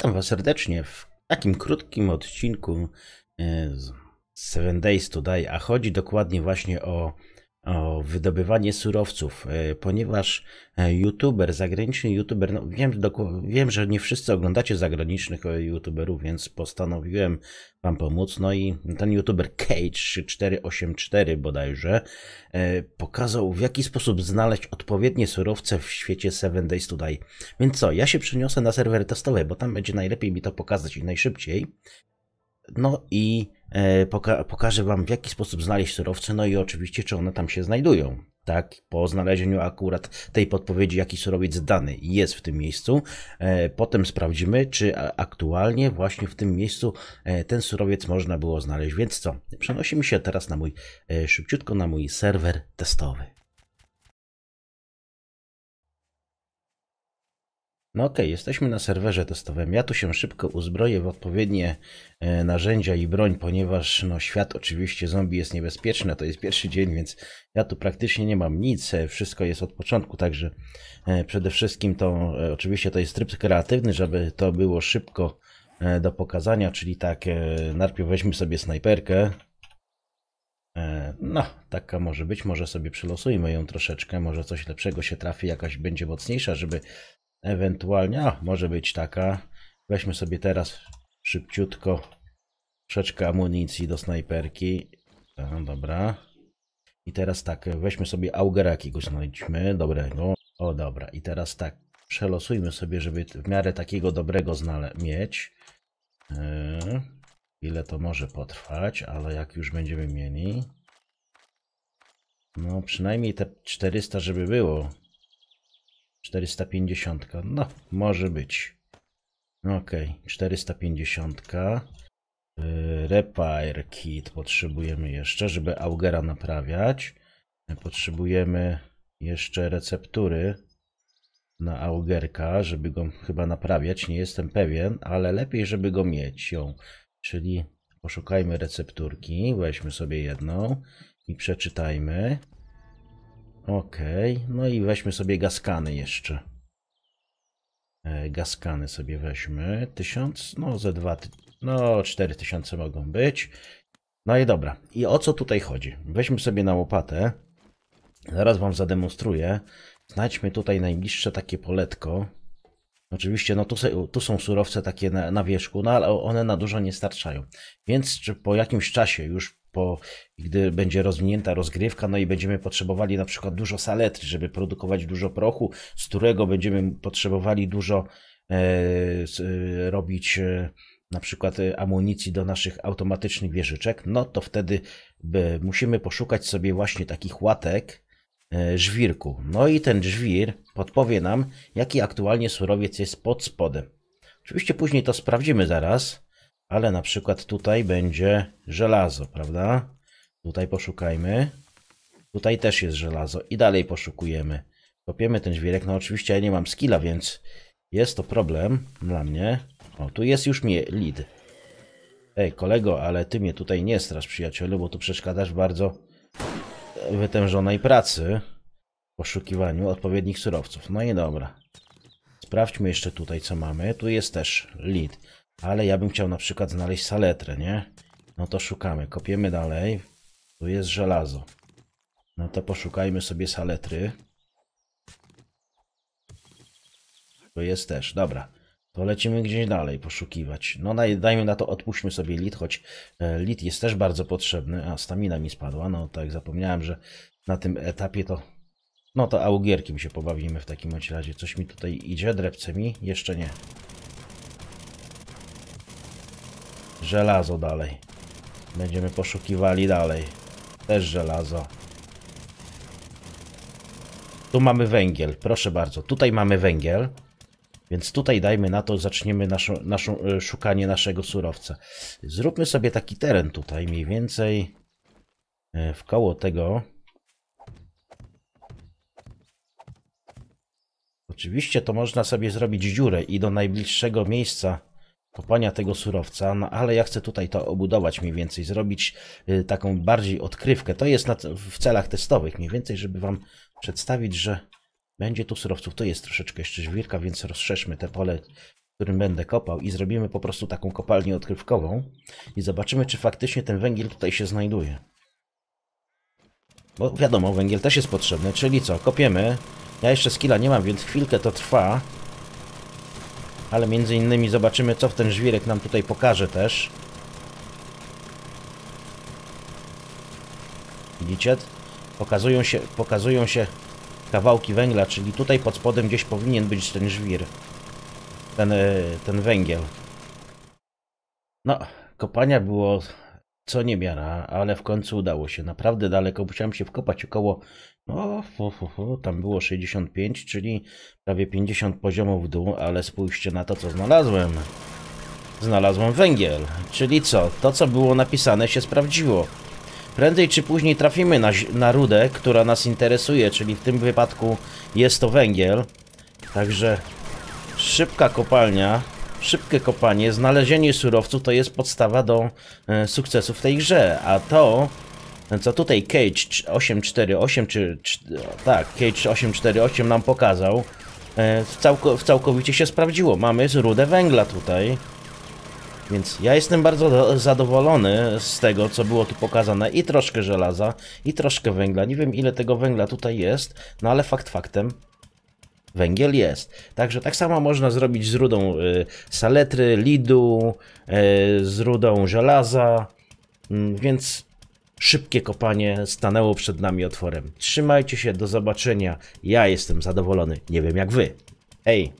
Witam Was serdecznie w takim krótkim odcinku e, z Seven Days Today, a chodzi dokładnie właśnie o o wydobywanie surowców, e, ponieważ e, youtuber, zagraniczny youtuber, no wiem, wiem, że nie wszyscy oglądacie zagranicznych e, youtuberów, więc postanowiłem wam pomóc. No i ten youtuber Cage3484 bodajże pokazał w jaki sposób znaleźć odpowiednie surowce w świecie 7 Days Today. Więc co, ja się przeniosę na serwer testowy, bo tam będzie najlepiej mi to pokazać i najszybciej. No i e, poka pokażę Wam, w jaki sposób znaleźć surowce, no i oczywiście, czy one tam się znajdują. Tak, po znalezieniu akurat tej podpowiedzi, jaki surowiec dany jest w tym miejscu, e, potem sprawdzimy, czy aktualnie właśnie w tym miejscu e, ten surowiec można było znaleźć. Więc co? Przenosimy się teraz na mój szybciutko na mój serwer testowy. No okej, okay, jesteśmy na serwerze testowym. Ja tu się szybko uzbroję w odpowiednie e, narzędzia i broń, ponieważ no, świat oczywiście zombie jest niebezpieczny. To jest pierwszy dzień, więc ja tu praktycznie nie mam nic. E, wszystko jest od początku, także e, przede wszystkim to oczywiście to jest tryb kreatywny, żeby to było szybko do pokazania, czyli tak, najpierw weźmy sobie snajperkę. No, taka może być, może sobie przylosujmy ją troszeczkę, może coś lepszego się trafi, jakaś będzie mocniejsza, żeby ewentualnie, a może być taka. Weźmy sobie teraz szybciutko troszeczkę amunicji do snajperki. A, dobra. I teraz tak, weźmy sobie augera jakiegoś znajdźmy, dobrego. O, dobra. I teraz tak, przelosujmy sobie, żeby w miarę takiego dobrego znale mieć. Yy, ile to może potrwać, ale jak już będziemy mieli... No, przynajmniej te 400, żeby było. 450. No, może być. Ok, 450. Repair kit potrzebujemy jeszcze, żeby Augera naprawiać. Y, potrzebujemy jeszcze receptury na Augerka, żeby go chyba naprawiać. Nie jestem pewien, ale lepiej, żeby go mieć ją. Czyli poszukajmy recepturki, weźmy sobie jedną i przeczytajmy. Okej, okay. no i weźmy sobie gaskany jeszcze. E, gaskany sobie weźmy. 1000, no ze 2, no 4000 mogą być. No i dobra. I o co tutaj chodzi? Weźmy sobie na łopatę. Zaraz wam zademonstruję. Znajdźmy tutaj najbliższe takie poletko. Oczywiście, no tu, se, tu są surowce takie na, na wierzchu, no ale one na dużo nie starczają. Więc czy po jakimś czasie już po, gdy będzie rozwinięta rozgrywka, no i będziemy potrzebowali na przykład dużo saletry, żeby produkować dużo prochu, z którego będziemy potrzebowali dużo e, e robić e, na przykład e, amunicji do naszych automatycznych wieżyczek, no to wtedy by, musimy poszukać sobie właśnie takich łatek, e, żwirku. No i ten żwir podpowie nam, jaki aktualnie surowiec jest pod spodem. Oczywiście później to sprawdzimy zaraz, ale na przykład tutaj będzie żelazo, prawda? Tutaj poszukajmy. Tutaj też jest żelazo i dalej poszukujemy. Kopiemy ten żwirek. No oczywiście ja nie mam skilla, więc jest to problem dla mnie. O, tu jest już mnie lid. Ej, kolego, ale ty mnie tutaj nie strasz, przyjacielu, bo tu przeszkadzasz bardzo wytężonej pracy poszukiwaniu odpowiednich surowców. No i dobra. Sprawdźmy jeszcze tutaj, co mamy. Tu jest też lid. Ale ja bym chciał na przykład znaleźć saletrę, nie? No to szukamy, kopiemy dalej. Tu jest żelazo. No to poszukajmy sobie saletry. To jest też, dobra. To lecimy gdzieś dalej poszukiwać. No dajmy na to, odpuśćmy sobie lit, choć e, lit jest też bardzo potrzebny. A, stamina mi spadła, no tak zapomniałem, że na tym etapie to... No to augierkiem się pobawimy w takim razie. Coś mi tutaj idzie, drepce mi? Jeszcze nie. Żelazo dalej. Będziemy poszukiwali dalej. Też żelazo. Tu mamy węgiel, proszę bardzo. Tutaj mamy węgiel. Więc tutaj dajmy na to, zaczniemy naszą, naszą, e, szukanie naszego surowca. Zróbmy sobie taki teren tutaj, mniej więcej e, w koło tego. Oczywiście to można sobie zrobić dziurę i do najbliższego miejsca kopania tego surowca, no ale ja chcę tutaj to obudować mniej więcej, zrobić y, taką bardziej odkrywkę. To jest w celach testowych mniej więcej, żeby Wam przedstawić, że będzie tu surowców. To jest troszeczkę jeszcze żwirka, więc rozszerzmy te pole, którym będę kopał i zrobimy po prostu taką kopalnię odkrywkową i zobaczymy, czy faktycznie ten węgiel tutaj się znajduje. Bo wiadomo, węgiel też jest potrzebny, czyli co, kopiemy. Ja jeszcze skilla nie mam, więc chwilkę to trwa ale między innymi zobaczymy, co w ten żwirek nam tutaj pokaże też. Widzicie? Pokazują się, pokazują się kawałki węgla, czyli tutaj pod spodem gdzieś powinien być ten żwir. Ten, e, ten węgiel. No, kopania było co niewiara, ale w końcu udało się. Naprawdę daleko musiałem się wkopać około, no, fu, fu, fu, tam było 65, czyli prawie 50 poziomów w dół, ale spójrzcie na to, co znalazłem. Znalazłem węgiel, czyli co? To, co było napisane, się sprawdziło. Prędzej czy później trafimy na, na rudę, która nas interesuje, czyli w tym wypadku jest to węgiel. Także szybka kopalnia, szybkie kopanie, znalezienie surowców to jest podstawa do e, sukcesu w tej grze, a to co tutaj Cage 848 czy, czy tak, Cage 848 nam pokazał e, w, w całkowicie się sprawdziło. Mamy rudę węgla tutaj. Więc ja jestem bardzo zadowolony z tego, co było tu pokazane. I troszkę żelaza, i troszkę węgla. Nie wiem, ile tego węgla tutaj jest, no ale fakt faktem, Węgiel jest. Także tak samo można zrobić z rudą y, saletry, lidu, y, z rudą żelaza, mm, więc szybkie kopanie stanęło przed nami otworem. Trzymajcie się, do zobaczenia. Ja jestem zadowolony, nie wiem jak wy. Ej!